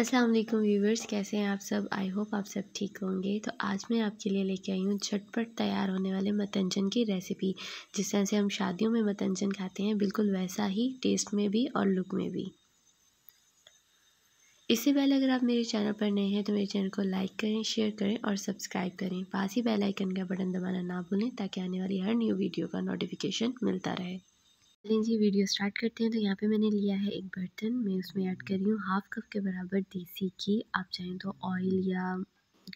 अस्सलाम वालेकुम व्यूवर्स कैसे हैं आप सब आई होप आप सब ठीक होंगे तो आज मैं आपके लिए लेके आई हूँ झटपट तैयार होने वाले मतंजन की रेसिपी जिस तरह से हम शादियों में मतंजन खाते हैं बिल्कुल वैसा ही टेस्ट में भी और लुक में भी इससे पहले अगर आप मेरे चैनल पर नए हैं तो मेरे चैनल को लाइक करें शेयर करें और सब्सक्राइब करें पास ही बेलाइकन का बटन दबाना ना भूलें ताकि आने वाली हर न्यू वीडियो का नोटिफिकेशन मिलता रहे चलें जी वीडियो स्टार्ट करते हैं तो यहाँ पे मैंने लिया है एक बर्तन मैं उसमें ऐड कर रही हूँ हाफ कप के बराबर देसी घी आप चाहें तो ऑयल या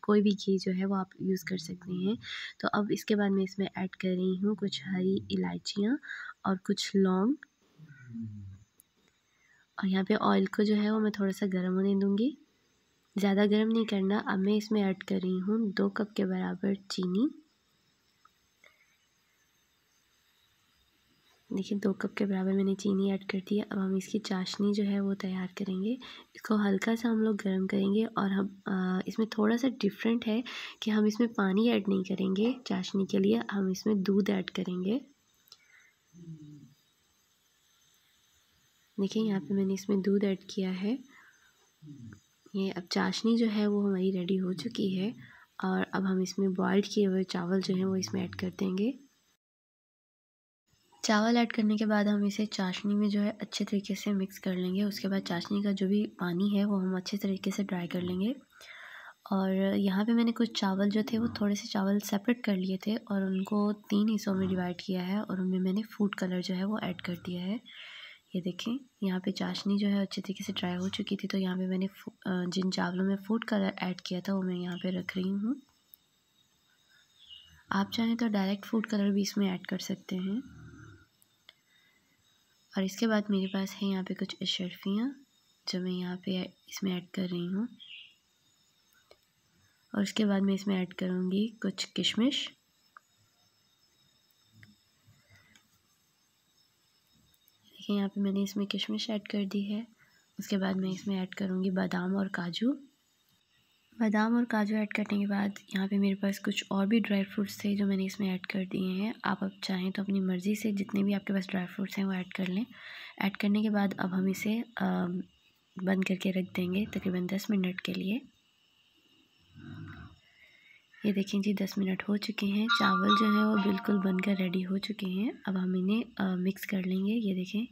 कोई भी घी जो है वो आप यूज़ कर सकते हैं तो अब इसके बाद मैं इसमें ऐड कर रही हूँ कुछ हरी इलायचियाँ और कुछ लौंग और यहाँ पे ऑयल को जो है वो मैं थोड़ा सा गर्म होने दूँगी ज़्यादा गर्म नहीं करना अब मैं इसमें ऐड कर रही हूँ दो कप के बराबर चीनी देखिए दो कप के बराबर मैंने चीनी ऐड कर दी है अब हम इसकी चाशनी जो है वो तैयार करेंगे इसको हल्का सा हम लोग गर्म करेंगे और हम आ, इसमें थोड़ा सा डिफरेंट है कि हम इसमें पानी ऐड नहीं करेंगे चाशनी के लिए हम इसमें दूध ऐड करेंगे देखिए यहाँ पे मैंने इसमें दूध ऐड किया है ये अब चाशनी जो है वो हमारी रेडी हो चुकी है और अब हम इसमें बॉयल्ड किए हुए चावल जो हैं वो इसमें ऐड कर देंगे चावल ऐड करने के बाद हम इसे चाशनी में जो है अच्छे तरीके से मिक्स कर लेंगे उसके बाद चाशनी का जो भी पानी है वो हम अच्छे तरीके से ड्राई कर लेंगे और यहाँ पे मैंने कुछ चावल जो थे वो थोड़े से चावल सेपरेट कर लिए थे और उनको तीन हिस्सों में डिवाइड किया है और उनमें मैंने फूड कलर जो है वो ऐड कर दिया है ये देखें यहाँ पे चाशनी जो है अच्छे तरीके से ड्राई हो चुकी थी तो यहाँ पे मैंने जिन चावलों में फूड कलर ऐड किया था वो मैं यहाँ पे रख रही हूँ आप चाहें तो डायरेक्ट फूड कलर भी इसमें ऐड कर सकते हैं और इसके बाद मेरे पास है यहाँ पे कुछ अशरफियाँ जो मैं यहाँ पे इसमें ऐड कर रही हूँ और उसके बाद मैं इसमें ऐड करूँगी कुछ किशमिश देखिए यहाँ पे मैंने इसमें किशमिश ऐड कर दी है उसके बाद मैं इसमें ऐड करूँगी बादाम और काजू बादाम और काजू ऐड करने के बाद यहाँ पे मेरे पास कुछ और भी ड्राई फ्रूट्स थे जो मैंने इसमें ऐड कर दिए हैं आप अब चाहें तो अपनी मर्ज़ी से जितने भी आपके पास ड्राई फ्रूट्स हैं वो ऐड कर लें ऐड करने के बाद अब हम इसे बंद करके रख देंगे तकरीबन दस मिनट के लिए ये देखें जी दस मिनट हो चुके हैं चावल जो है वो बिल्कुल बनकर रेडी हो चुके हैं अब हम इन्हें मिक्स कर लेंगे ये देखें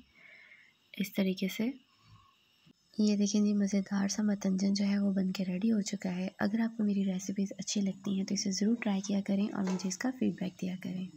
इस तरीके से ये देखें जी मज़ेदार सा मतंजन जो है वो बन के रेडी हो चुका है अगर आपको मेरी रेसिपीज़ अच्छी लगती हैं तो इसे ज़रूर ट्राई किया करें और मुझे इसका फीडबैक दिया करें